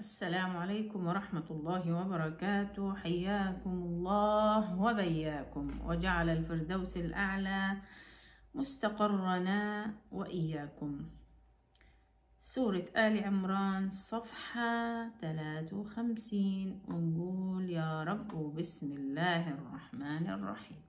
السلام عليكم ورحمة الله وبركاته حياكم الله وبياكم وجعل الفردوس الأعلى مستقرنا وإياكم سورة آل عمران صفحة 53 ونقول يا رب بسم الله الرحمن الرحيم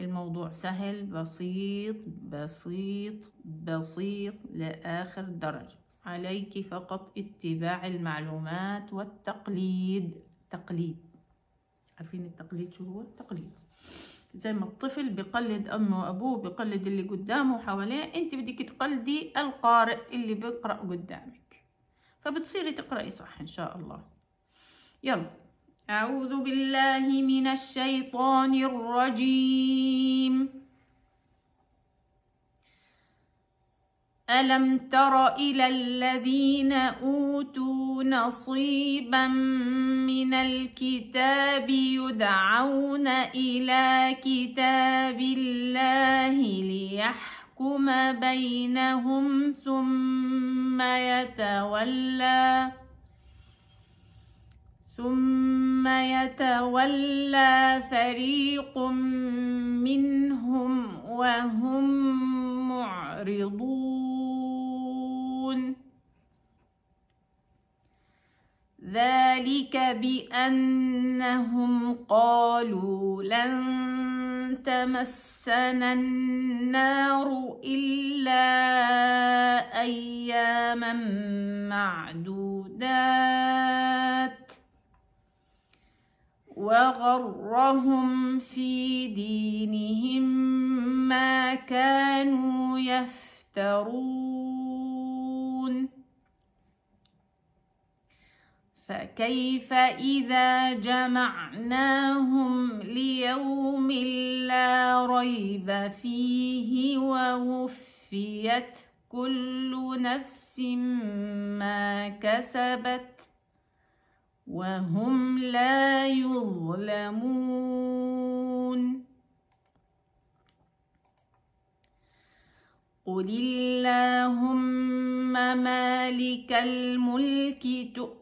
الموضوع سهل بسيط بسيط بسيط لآخر درجة عليك فقط اتباع المعلومات والتقليد تقليد عارفين التقليد شو هو التقليد زي ما الطفل بقلد امه وابوه بقلد اللي قدامه وحواليه انت بدك تقلدي القارئ اللي بيقرا قدامك فبتصيري تقراي صح ان شاء الله يلا اعوذ بالله من الشيطان الرجيم ألم تر إلى الذين أوتوا نصيبا من الكتاب يدعون إلى كتاب الله ليحكم بينهم ثم يتولى ثم يتولى فريق منهم وهم معرضون ذلك بأنهم قالوا لن تمسنا النار إلا أياما معدودات وغرهم في دينهم ما كانوا يفترون فكيف إذا جمعناهم ليوم لا ريب فيه ووفيت كل نفس ما كسبت وهم لا يظلمون قل اللهم مالك الملك تؤمن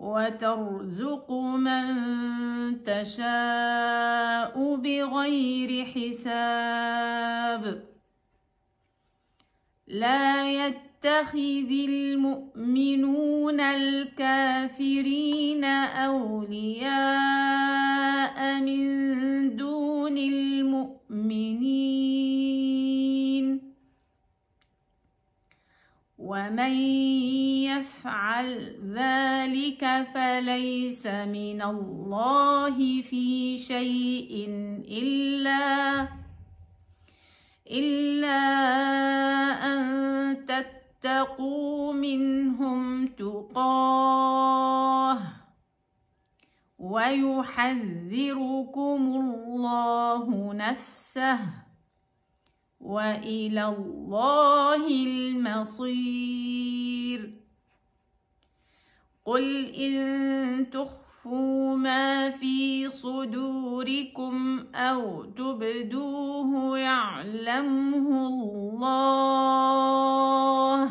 وترزق من تشاء بغير حساب لا يتخذ المؤمنون الكافرين أولياء من دون المؤمنين ومن يفعل ذلك فليس من الله في شيء إلا إلا أن تتقوا منهم تقاه ويحذركم الله نفسه وإلى الله المصير قل إن تخفوا ما في صدوركم أو تبدوه يعلمه الله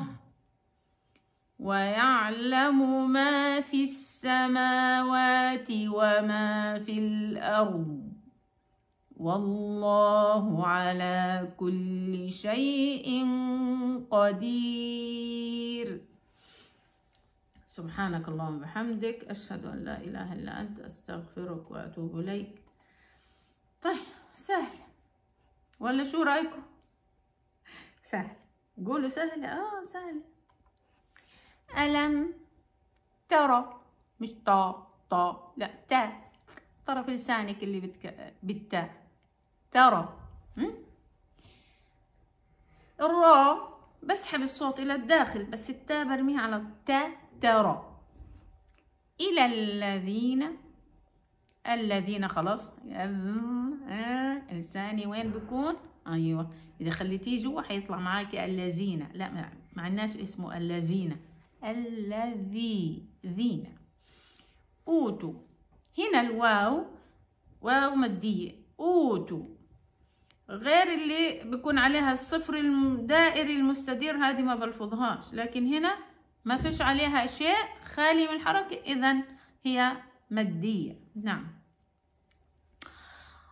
ويعلم ما في السماوات وما في الأرض والله على كل شيء قدير سبحانك اللهم وبحمدك أشهد أن لا إله إلا أنت أستغفرك وأتوب إليك طيب سهل ولا شو رأيكم سهل قولوا سهل آه سهل ألم ترى مش طا طا لا تا طرف لسانك اللي بتك... بالتاء ترى الراء بسحب الصوت إلى الداخل بس التاء برميها على التاء ترى إلى الذين الذين خلاص لساني وين بكون أيوة إذا خليتيه جوا حيطلع معاك الذين لا ما عندناش اسمه الذين الذي ذين أوتوا هنا الواو واو مادية أوتوا غير اللي بيكون عليها الصفر الدائري المستدير هذه ما بلفظهاش لكن هنا ما فيش عليها شيء خالي من الحركة إذا هي مادية نعم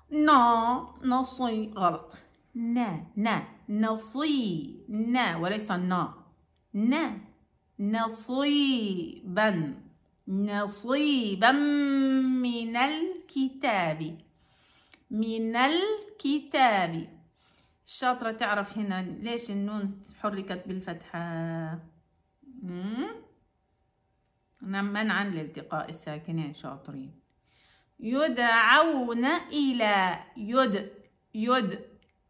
نا نصي غلط نا نا نصي نا وليس نا نا نصيبا نصيبا من الكتاب من الكتاب الشاطرة تعرف هنا ليش النون حركت بالفتحة منعا لالتقاء الساكنين شاطرين يدعون إلى يد يد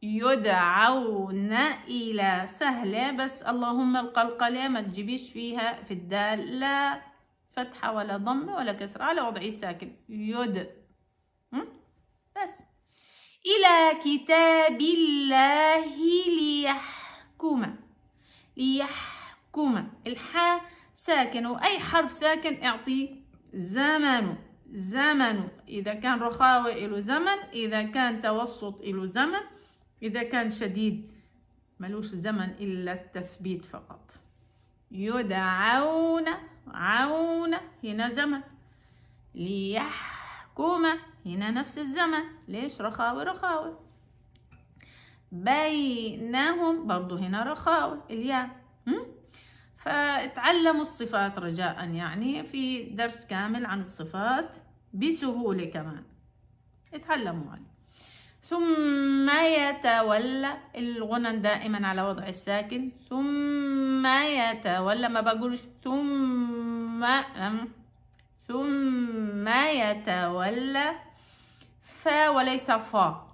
يدعون إلى سهلة بس اللهم القلقلة ما تجيبيش فيها في الدال لا فتحة ولا ضمة ولا كسرة على وضعي الساكن يد إلى كتاب الله ليحكم ليحكم الحاء ساكن وأي حرف ساكن اعطي زمن زمن إذا كان رخاوي إلو زمن إذا كان توسط إلو زمن إذا كان شديد ملوش زمن إلا التثبيت فقط يدعون عون هنا زمن ليحكم هنا نفس الزمن ليش رخاوي رخاوي بينهم برضو هنا رخاوي الياء فتعلموا الصفات رجاء يعني في درس كامل عن الصفات بسهولة كمان اتعلموا عنه ثم يتولى الغنن دائما على وضع الساكن ثم يتولى ما بقولش ثم ثم يتولى ف وليس فا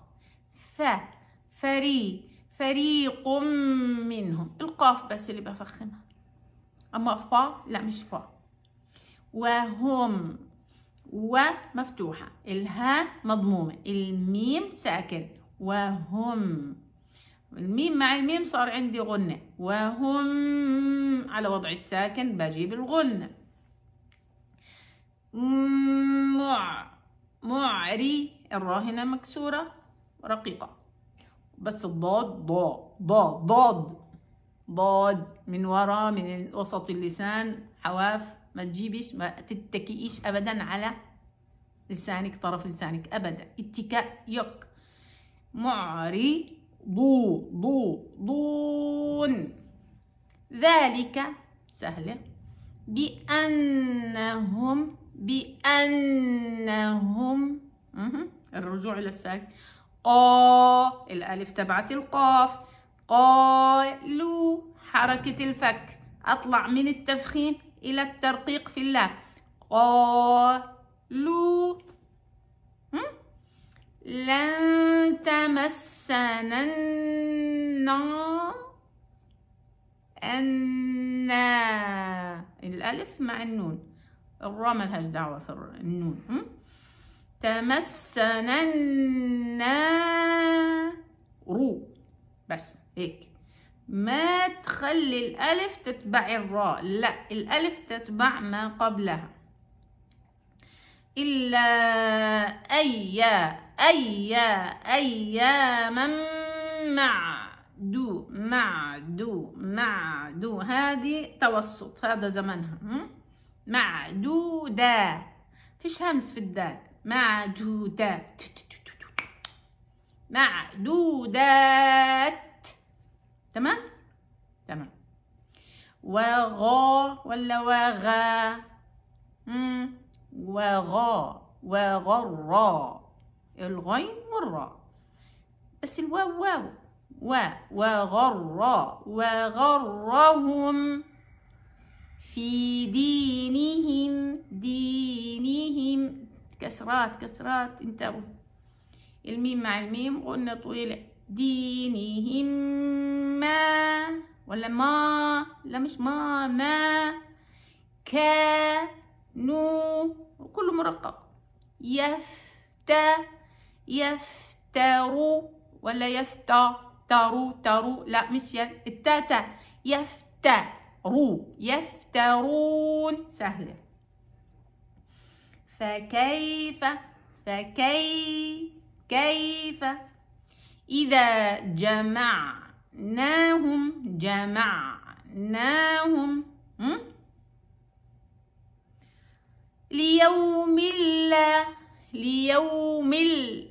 ف فري فريق منهم القاف بس اللي بفخمها اما فا لا مش فا وهم ومفتوحة الها مضمومة الميم ساكن وهم الميم مع الميم صار عندي غنة وهم على وضع الساكن بجيب الغنة مع معري الراهنة مكسورة رقيقة بس الضاد ضا ضاد ضاد ضاد من ورا من وسط اللسان حواف ما تجيبش ما تتكئيش ابدا على لسانك طرف لسانك ابدا اتكاء يك معري ضو ضو ضون ذلك سهله بانهم بانهم الرجوع إلى الساكن قا الألف تبعت القاف قالوا حركة الفك أطلع من التفخيم إلى الترقيق في الله قالوا لن تمسنا النار الألف مع النون الرا ملهاش دعوة في النون تمسنا النار بس هيك ما تخلي الألف تتبع الراء لا الألف تتبع ما قبلها إلا أيا أيا أياما مع دو مع دو مع دو هذه توسط هذا زمنها مع دو دا فيش همس في الدال معدودات معدودات تمام تمام وغا ولا وغا مم. وغا وغرا الغين والراء بس الواو واو و وغرا وغرهم في دينهم دينهم كسرات كسرات انتبهوا الميم مع الميم قلنا طويلة دينهم ما ولا ما لا مش ما ما كانوا نو كله مرقق يفت يفترو ولا يفتر ترو ترو لا مش التاتا يفترو يفترون سهله فكيف فكي كيف إذا جمعناهم جمعناهم ليوم لا ليوم ال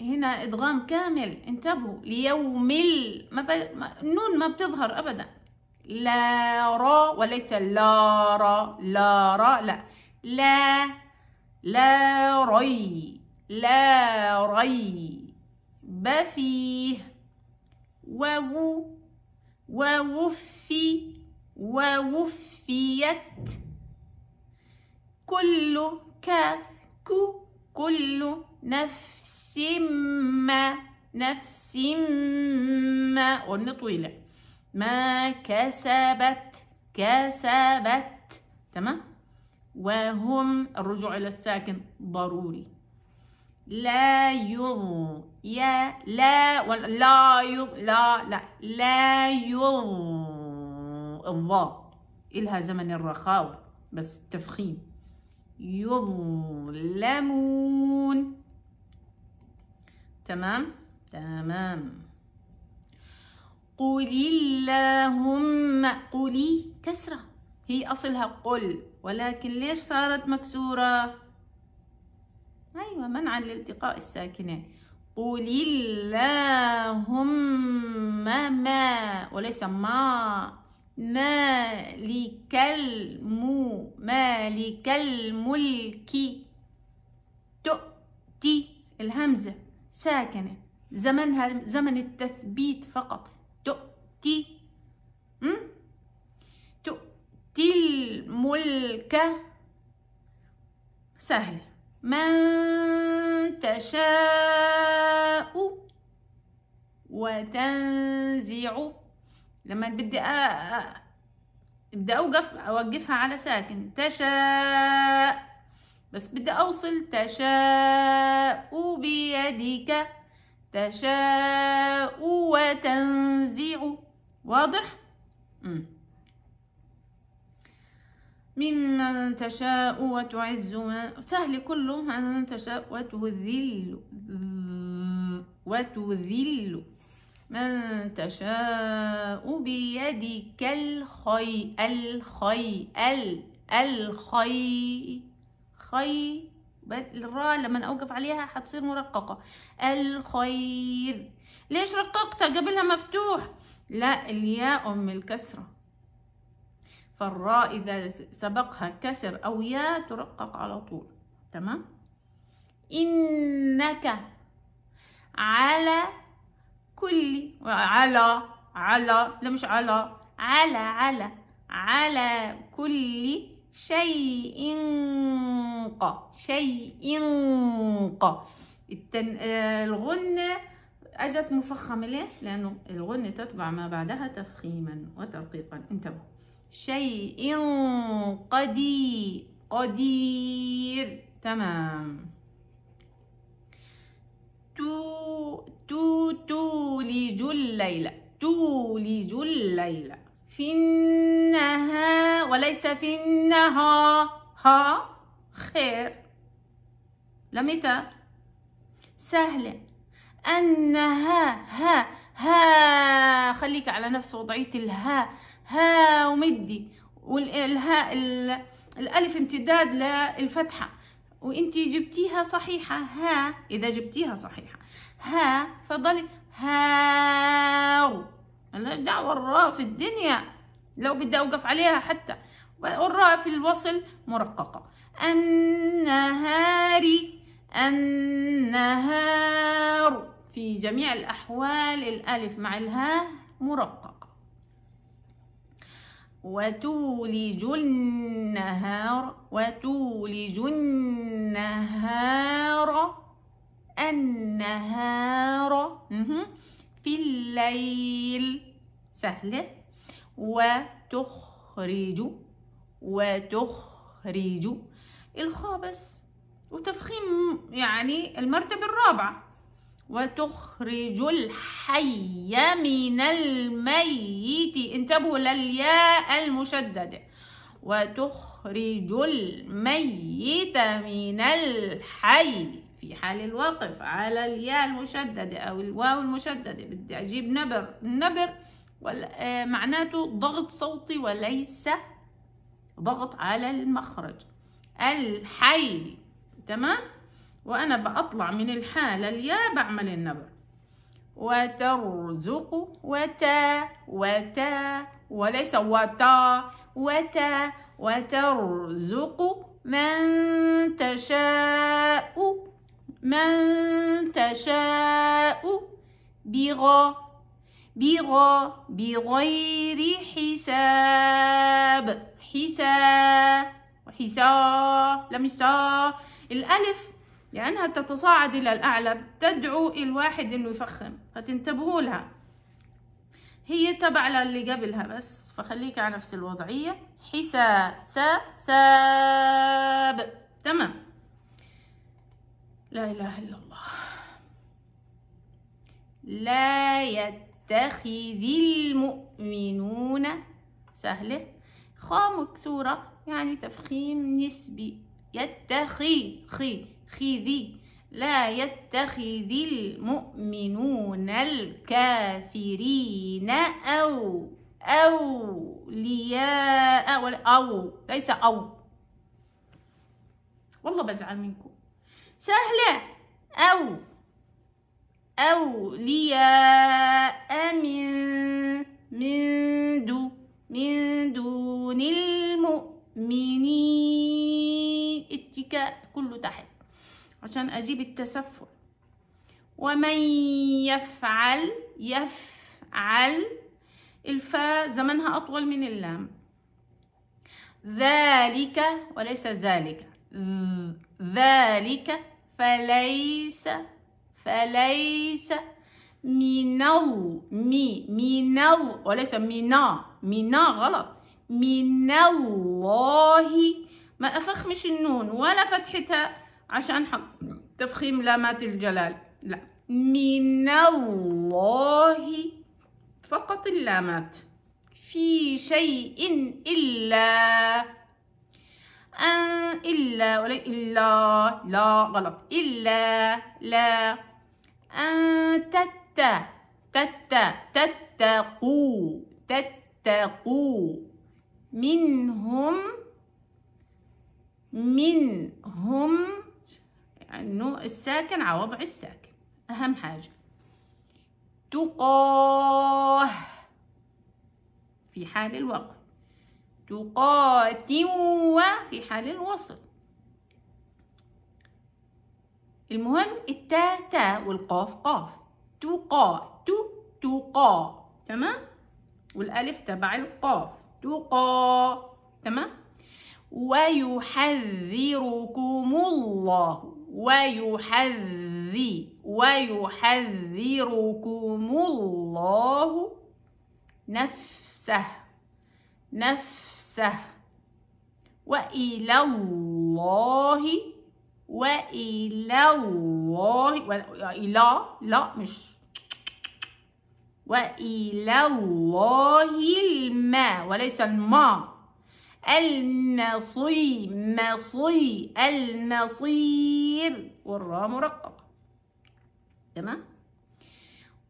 هنا إدغام كامل انتبهوا ليوم ال ما ب... ما... النون ما بتظهر أبدا لا را وليس لا را لا را لا لا لا ري لا ري بفيه وو ووفي ووفيت كل كاف كو كل نفس ما نفس ما قلنا طويلة ما كسبت كسبت تمام وهم الرجوع إلى الساكن ضروري لا يظ يا لا لا يظ لا لا لا يظ الظاء إلها زمن الرخاوة بس التفخيم يظلمون تمام تمام قل اللهم قولي كسره هي أصلها قل ولكن ليش صارت مكسورة أيوة منعا لالتقاء الساكنين قل اللهم ما وليس ما مالك المو مالك الملك تؤتي الهمزة ساكنة زمنها زمن التثبيت فقط تؤتي الملك سهل من تشاء وتنزع لما بدي ابدأ بدي اوقف اوقفها على ساكن تشاء بس بدي اوصل تشاء بيدك تشاء وتنزع واضح؟ مم. ممن تشاء وتعز من سهل كله من تشاء وتذل وتذل من تشاء بيدك الخي الخي ال الخي خي الراء لما اوقف عليها حتصير مرققه الخير ليش رققتها قبلها مفتوح لا الياء ام الكسره فالراء إذا سبقها كسر أو ياء ترقق على طول تمام إنك على كل على على لا مش على على على على كل شيء ق شيء ق التن... آه، الغنة أجت مفخمة ليه؟ لأنه الغنة تتبع ما بعدها تفخيما وترقيقا انتبهوا شيء قدير قدير تمام تو تو تولج الليل تولج الليل في النهار وليس في النهار ها خير لمتى سهلة أنها ها ها خليك على نفس وضعية الها ها ومدي والها الالف امتداد للفتحه وانت جبتيها صحيحه ها اذا جبتيها صحيحه ها فضلي هاو ملهاش دعوه الراء في الدنيا لو بدي اوقف عليها حتى والراء في الوصل مرققه النهار النهار في جميع الأحوال الألف مع الها مرققه وتولج النهار وتولج النهار النهار في الليل سهلة وتخرج وتخرج الخابس وتفخيم يعني المرتبة الرابعة وتخرج الحي من الميت انتبهوا للياء المشددة وتخرج الميت من الحي في حال الوقف على الياء المشددة أو الواو المشددة بدي أجيب نبر النبر آه، معناته ضغط صوتي وليس ضغط على المخرج الحي تمام وأنا بأطلع من الحالة اليا بعمل النبر وترزق وتا وتا وليس وتا وتا وترزق من تشاء من تشاء بغ بغ بغير حساب حساب حساب لم يسا الألف لأنها تتصاعد إلى الأعلى تدعو الواحد إنه يفخم فتنتبهوا لها هي تبع للي قبلها بس فخليك على نفس الوضعية حسا سا ساب تمام لا إله إلا الله لا يتخذ المؤمنون سهلة خاء مكسورة يعني تفخيم نسبي يتخي خي يتخذ لا يتخذ المؤمنون الكافرين أو أولياء ولا أو ليس أو والله بزعل منكم سهلة أو أولياء من من دو من دون المؤمنين اتكاء كله تحت عشان اجيب التسفل ومن يفعل يفعل الفاء زمنها اطول من اللام ذلك وليس ذلك ذلك فليس فليس من مي من وليس منا منا غلط من الله ما افخمش النون ولا فتحتها عشان حق تفخيم لامات الجلال لا من الله فقط اللامات في شيء إلا أن إلا ولا إلا لا غلط إلا لا أن تت تت تتقوا تتقوا منهم منهم انه الساكن على وضع الساكن اهم حاجه تقاه في حال الوقف تقاتو في حال الوصل المهم التاء تاء والقاف قاف تقا تو تقا تمام والالف تبع القاف تقا تمام ويحذركم الله ويحذي ويحذركم الله نفسه نفسه وإلى الله وإلى الله وإلى لا مش وإلى الله الماء وليس الماء المصي مصي المصير والراء مرققه تمام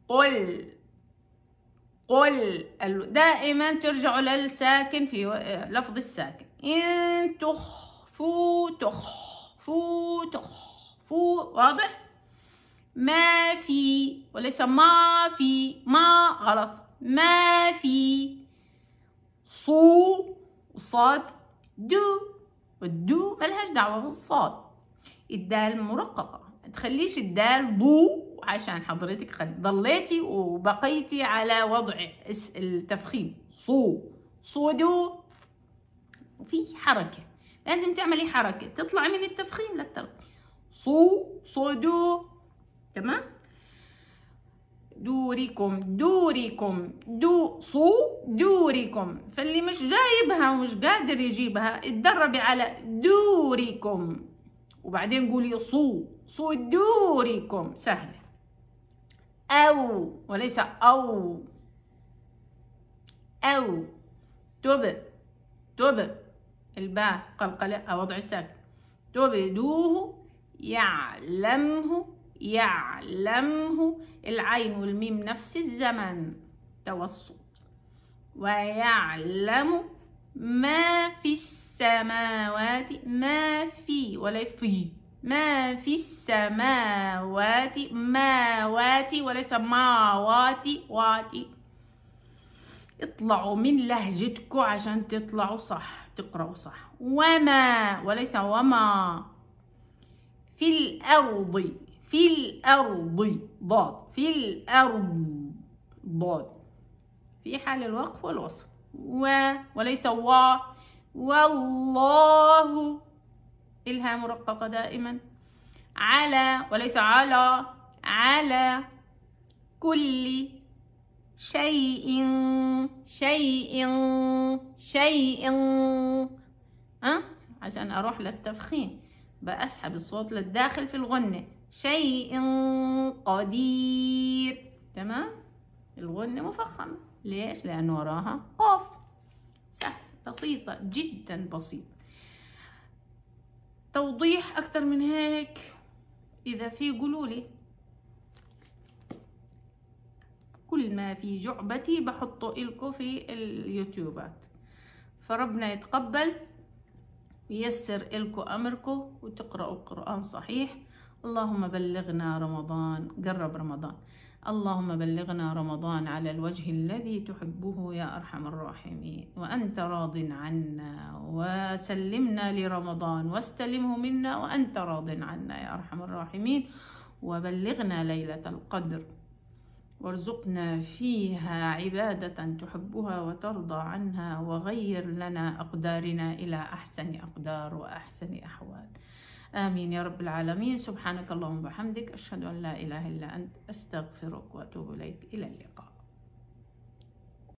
قل قل دائما ترجعوا للساكن في لفظ الساكن إن تخفوا تخفوا تخفوا واضح ما في وليس ما في ما غلط ما في صو والصاد دو والدو ملهاش دعوة بالصاد الدال مرققة تخليش الدال ضو عشان حضرتك ضليتي وبقيتي على وضع التفخيم صو صودو وفي حركة لازم تعملي حركة تطلعي من التفخيم للترقيق صو صودو تمام دوركم دوركم دو صو دوركم فاللي مش جايبها ومش قادر يجيبها اتدربي على دوركم وبعدين قولي صو صو دوركم سهله او وليس او او تب تب الباء قلقله وضع الساكن دوه يعلمه يعلمه العين والميم نفس الزمن توسط ويعلم ما في السماوات ما في ولا في ما في السماوات ماوات وليس ماوات واتي اطلعوا من لهجتكم عشان تطلعوا صح تقرأوا صح وما وليس وما في الأرض في الأرض ضاد في الأرض ضاد في حال الوقف والوصل و وليس و والله إلها مرققة دائما على وليس على على كل شيء شيء شيء أه؟ عشان أروح للتفخيم بأسحب الصوت للداخل في الغنة شيء قدير تمام الغنة مفخمة ليش؟ لأن وراها قاف سهل بسيطة جدا بسيط توضيح أكتر من هيك إذا في قولولي كل ما في جعبتي بحطه إلكو في اليوتيوبات فربنا يتقبل ويسر إلكو أمركو وتقرأوا القرآن صحيح اللهم بلغنا رمضان قرب رمضان اللهم بلغنا رمضان على الوجه الذي تحبه يا أرحم الراحمين وأنت راض عنا وسلمنا لرمضان واستلمه منا وأنت راض عنا يا أرحم الراحمين وبلغنا ليلة القدر وارزقنا فيها عبادة تحبها وترضى عنها وغير لنا أقدارنا إلى أحسن أقدار وأحسن أحوال آمين يا رب العالمين سبحانك اللهم وبحمدك أشهد أن لا إله إلا أنت أستغفرك وأتوب إليك إلى اللقاء